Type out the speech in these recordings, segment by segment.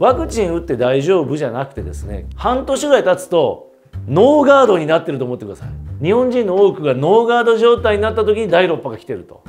ワクチン打って大丈夫じゃなくてですね半年ぐらい経つとノーガードになってると思ってください日本人の多くがノーガード状態になった時に第6波が来てると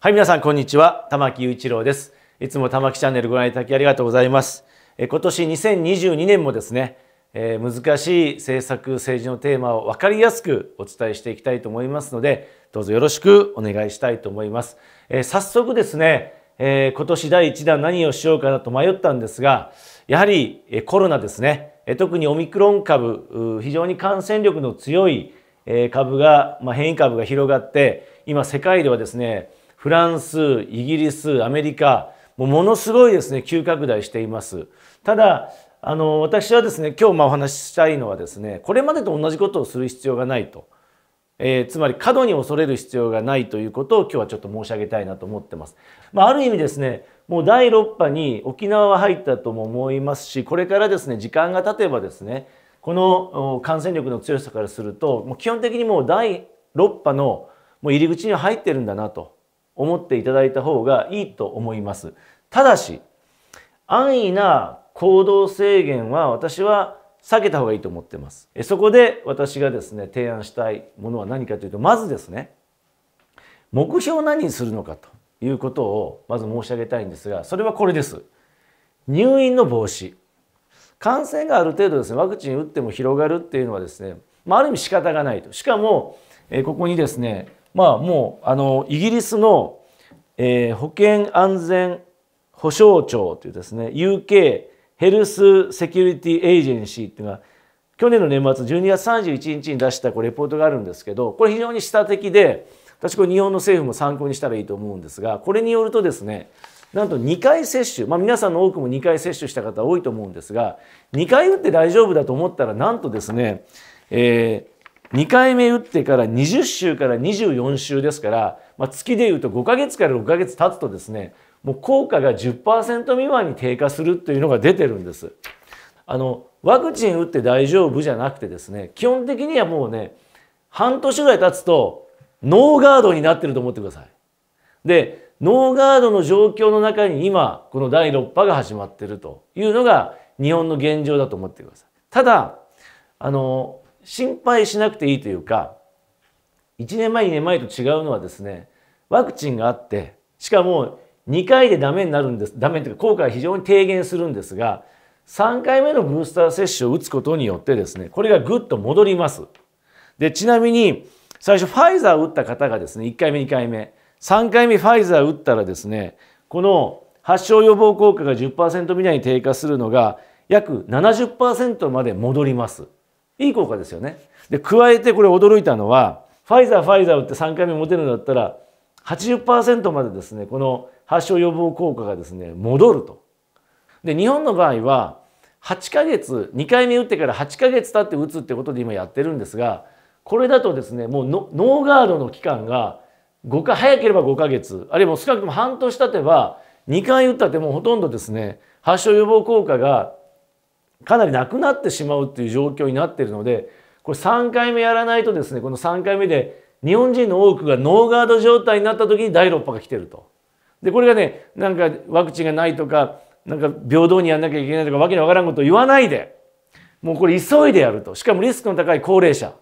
はい皆さんこんにちは玉木雄一郎ですいつも玉木チャンネルご覧いただきありがとうございますえ今年2022年もですね、えー、難しい政策政治のテーマを分かりやすくお伝えしていきたいと思いますのでどうぞよろしくお願いしたいと思います、えー、早速ですねえー、今年第1弾何をしようかなと迷ったんですが、やはりコロナですね、特にオミクロン株、非常に感染力の強い株が、まあ、変異株が広がって、今世界ではですね、フランス、イギリス、アメリカ、もうものすごいですね、急拡大しています。ただ、あの、私はですね、今日まお話ししたいのはですね、これまでと同じことをする必要がないと。えー、つまり過度に恐れる必要がないということを今日はちょっと申し上げたいなと思ってます。まあ、ある意味ですね、もう第6波に沖縄は入ったとも思いますし、これからですね、時間が経てばですね、この感染力の強さからすると、もう基本的にもう第6波のもう入り口に入ってるんだなと思っていただいた方がいいと思います。ただし、安易な行動制限は私は避けた方がいいと思ってます。そこで私がですね、提案したいものは何かというと、まずですね、目標を何にするのかということをまず申し上げたいんですが、それはこれです。入院の防止。感染がある程度ですね、ワクチン打っても広がるっていうのはですね、まあ、ある意味仕方がないと。しかも、えここにですね、まあもう、あの、イギリスの、えー、保健安全保障庁というですね、UK ヘルスセキュリティエージェンシーっていうのは去年の年末12月31日に出したこうレポートがあるんですけどこれ非常に下的で私これ日本の政府も参考にしたらいいと思うんですがこれによるとですねなんと2回接種、まあ、皆さんの多くも2回接種した方多いと思うんですが2回打って大丈夫だと思ったらなんとですね、えー、2回目打ってから20週から24週ですから、まあ、月でいうと5ヶ月から6ヶ月経つとですねもう効果が10%未満に低下するというのが出てるんです。あのワクチン打って大丈夫じゃなくてですね基本的にはもうね半年ぐらい経つとノーガードになってると思ってください。でノーガードの状況の中に今この第6波が始まってるというのが日本の現状だと思ってください。ただあの心配しなくていいというか1年前2年前と違うのはですねワクチンがあってしかも2回でダメになるんですダメというか効果が非常に低減するんですが3回目のブースター接種を打つことによってですねこれがぐっと戻ります。でちなみに最初ファイザーを打った方がですね1回目2回目3回目ファイザーを打ったらですねこの発症予防効果が10%未来に低下するのが約70%まで戻ります。いい効果ですよね。で加えてこれ驚いたのはファイザーファイザー打って3回目持てるんだったら80%までですねこの発症予防効果がですね戻ると。で日本の場合は8ヶ月2回目打ってから8ヶ月経って打つってことで今やってるんですがこれだとですねもうノーガードの期間が5か早ければ5ヶ月あるいは少なくとも半年経てば2回打ったってもうほとんどですね発症予防効果がかなりなくなってしまうっていう状況になってるのでこれ3回目やらないとですねこの3回目で日本人の多くがノーガード状態になった時に第6波が来てると。でこれがねなんかワクチンがないとかなんか平等にやんなきゃいけないとかわけのわからんことを言わないでもうこれ急いでやるとしかもリスクの高い高齢者、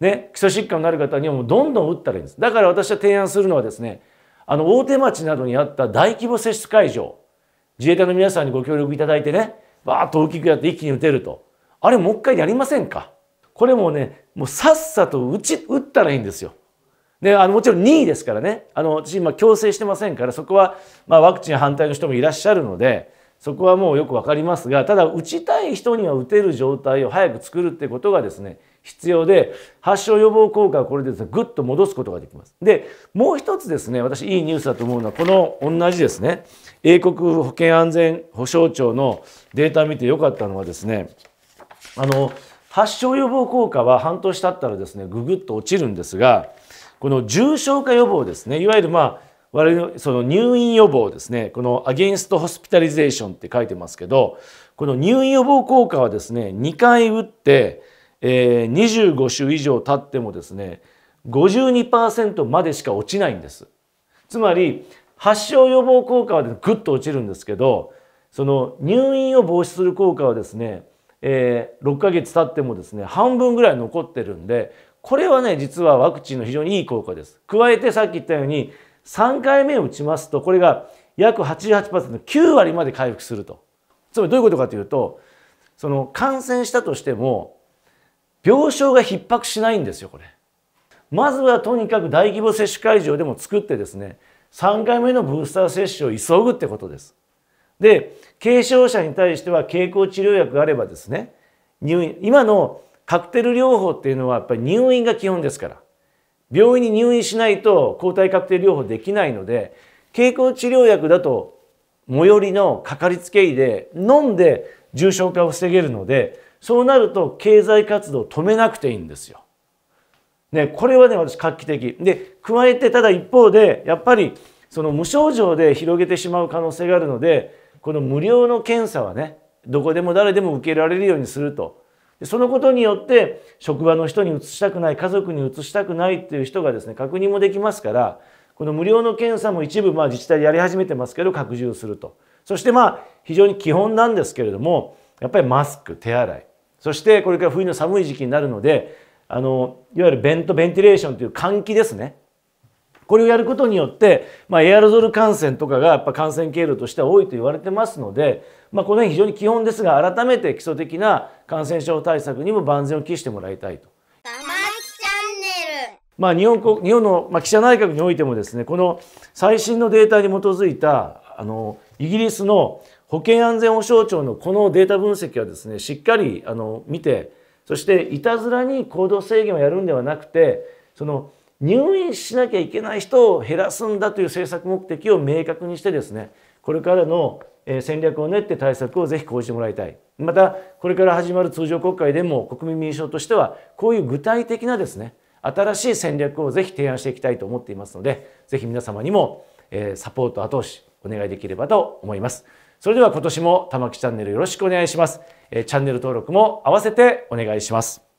ね、基礎疾患のある方にはもうどんどん打ったらいいんですだから私は提案するのはですねあの大手町などにあった大規模接種会場自衛隊の皆さんにご協力いただいてねバーッと大きくやって一気に打てるとあれもう一回やりませんかこれもねもうさっさと打ち打ったらいいんですよ。であのもちろん任意ですからねあの私今強制してませんからそこは、まあ、ワクチン反対の人もいらっしゃるのでそこはもうよく分かりますがただ打ちたい人には打てる状態を早く作るってことがですね必要で発症予防効果はこれでです、ね、ぐっと戻すことができます。でもう一つですね私いいニュースだと思うのはこの同じですね英国保健安全保障庁のデータ見てよかったのはですねあの発症予防効果は半年経ったらですねぐぐっと落ちるんですがこの重症化予防ですねいわゆるまあ我々のその入院予防ですねこの「アゲンスト・ホスピタリゼーション」って書いてますけどこの入院予防効果はですね2回打って、えー、25週以上経ってもですね52%までしか落ちないんです。つまり発症予防効果はグッと落ちるんですけどその入院を防止する効果はですね、えー、6ヶ月経ってもですね半分ぐらい残ってるんでこれはね、実はワクチンの非常にいい効果です。加えてさっき言ったように、3回目を打ちますと、これが約88%、9割まで回復すると。つまりどういうことかというと、その感染したとしても、病床が逼迫しないんですよ、これ。まずはとにかく大規模接種会場でも作ってですね、3回目のブースター接種を急ぐってことです。で、軽症者に対しては経口治療薬があればですね、入院、今のカクテル療法っていうのはやっぱり入院が基本ですから病院に入院しないと抗体カクテル療法できないので経口治療薬だと最寄りのかかりつけ医で飲んで重症化を防げるのでそうなると経済活動を止めなくていいんですよ。ね、これはね私画期的で加えてただ一方でやっぱりその無症状で広げてしまう可能性があるのでこの無料の検査はねどこでも誰でも受けられるようにするとそのことによって職場の人に移したくない家族に移したくないっていう人がですね確認もできますからこの無料の検査も一部まあ自治体でやり始めてますけど拡充するとそしてまあ非常に基本なんですけれどもやっぱりマスク手洗いそしてこれから冬の寒い時期になるのであのいわゆるベントベンティレーションという換気ですねこれをやることによって、まあ、エアロゾル感染とかがやっぱ感染経路としては多いと言われてますので、まあ、この辺非常に基本ですが改めて基礎的な感染症対策にも万全を期してもらいたいと。まあ、日本日本の、まあ、記者内閣においてもですねこの最新のデータに基づいたあのイギリスの保健安全保障庁のこのデータ分析はですねしっかりあの見てそしていたずらに行動制限をやるんではなくてその入院しなきゃいけない人を減らすんだという政策目的を明確にしてですねこれからの戦略を練って対策をぜひ講じてもらいたいまたこれから始まる通常国会でも国民民主党としてはこういう具体的なですね新しい戦略をぜひ提案していきたいと思っていますのでぜひ皆様にもサポート後押しお願いできればと思いますそれでは今年も玉木チャンネルよろしくお願いしますチャンネル登録も合わせてお願いします